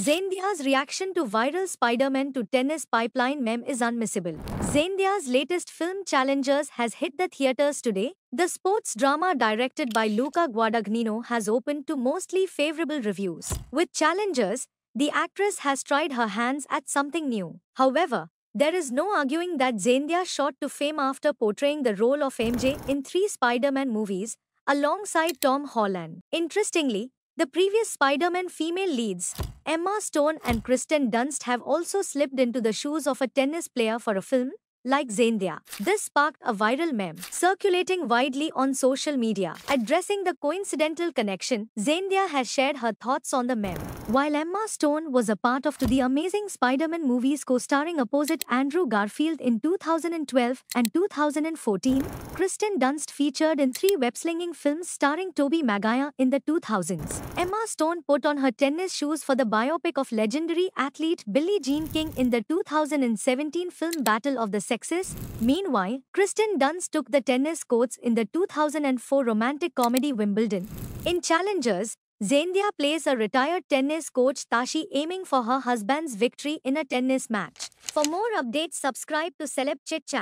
Zendaya's reaction to viral Spider-Man to tennis pipeline meme is unmissable. Zendaya's latest film Challengers has hit the theaters today. The sports drama directed by Luca Guadagnino has opened to mostly favorable reviews. With Challengers, the actress has tried her hands at something new. However, there is no arguing that Zendaya shot to fame after portraying the role of MJ in three Spider-Man movies alongside Tom Holland. Interestingly, the previous Spider-Man female leads, Emma Stone and Kristen Dunst have also slipped into the shoes of a tennis player for a film, like Zendaya. This sparked a viral meme circulating widely on social media. Addressing the coincidental connection, Zendaya has shared her thoughts on the meme. While Emma Stone was a part of the Amazing Spider-Man movies co-starring opposite Andrew Garfield in 2012 and 2014, Kristen Dunst featured in three web-slinging films starring Toby Maguire in the 2000s. Emma Stone put on her tennis shoes for the biopic of legendary athlete Billie Jean King in the 2017 film Battle of the Sexes. Meanwhile, Kristen Dunst took the tennis courts in the 2004 romantic comedy Wimbledon. In Challengers, Zendia plays a retired tennis coach Tashi aiming for her husband's victory in a tennis match. For more updates, subscribe to Celeb Chit Chat.